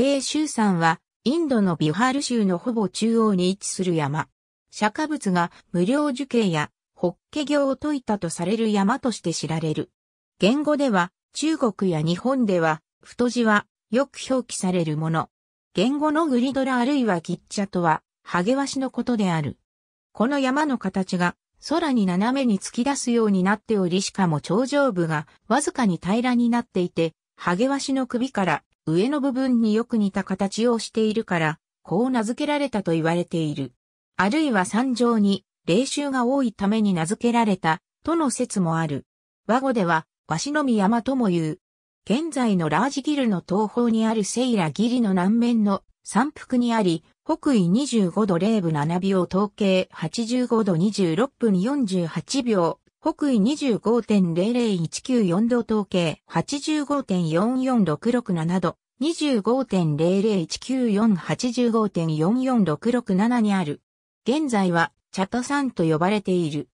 霊州山は、インドのビハール州のほぼ中央に位置する山。釈迦仏が無料樹形やッケ行を説いたとされる山として知られる。言語では、中国や日本では、太字はよく表記されるもの。言語のグリドラあるいはギッチャとは、ハゲワシのことである。この山の形が空に斜めに突き出すようになっておりしかも頂上部がわずかに平らになっていて、ハゲワシの首から上の部分によく似た形をしているから、こう名付けられたと言われている。あるいは山上に、霊衆が多いために名付けられた、との説もある。和語では、鷲の宮山とも言う。現在のラージギルの東方にあるセイラギリの南面の山腹にあり、北緯25度0分7秒統計85度26分48秒、北緯25.00194度統計85.44667度25.0019485.44667にある。現在はチャタ山と呼ばれている。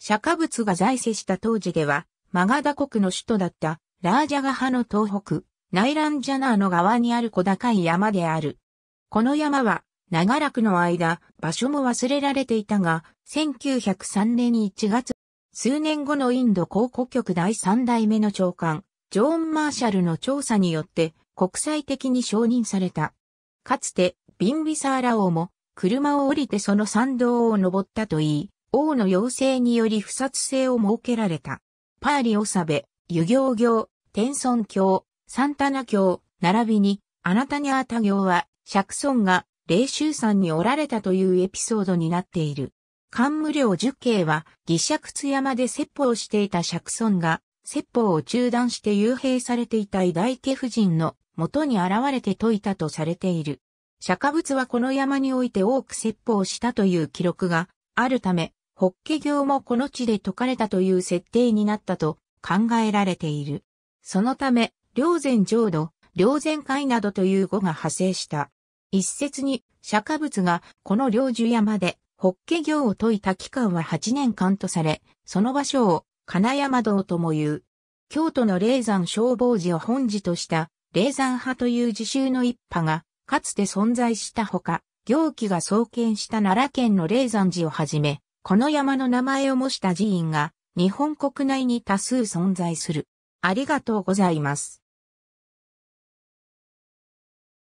釈迦仏が在世した当時では、マガダ国の首都だったラージャガハの東北、ナイランジャナーの側にある小高い山である。この山は、長らくの間、場所も忘れられていたが、1903年1月数年後のインド考古局第3代目の長官、ジョーン・マーシャルの調査によって国際的に承認された。かつて、ビンビサーラ王も車を降りてその参道を登ったといい、王の要請により不殺性を設けられた。パーリオサベ、湯行行、天孫教、サンタナ教、並びに、アナタニャータ行は、釈尊が、霊さ山におられたというエピソードになっている。漢無量十景は、義釈津山で説法をしていた釈尊が、説法を中断して幽閉されていた偉大家夫人の元に現れて説いたとされている。釈迦仏はこの山において多く説法をしたという記録があるため、法華経もこの地で説かれたという設定になったと考えられている。そのため、霊禅浄土、霊禅会などという語が派生した。一説に、釈迦仏がこの霊樹山でホッケ業を解いた期間は8年間とされ、その場所を金山堂とも言う。京都の霊山消防寺を本寺とした霊山派という自習の一派が、かつて存在したほか、行基が創建した奈良県の霊山寺をはじめ、この山の名前を模した寺院が、日本国内に多数存在する。ありがとうございます。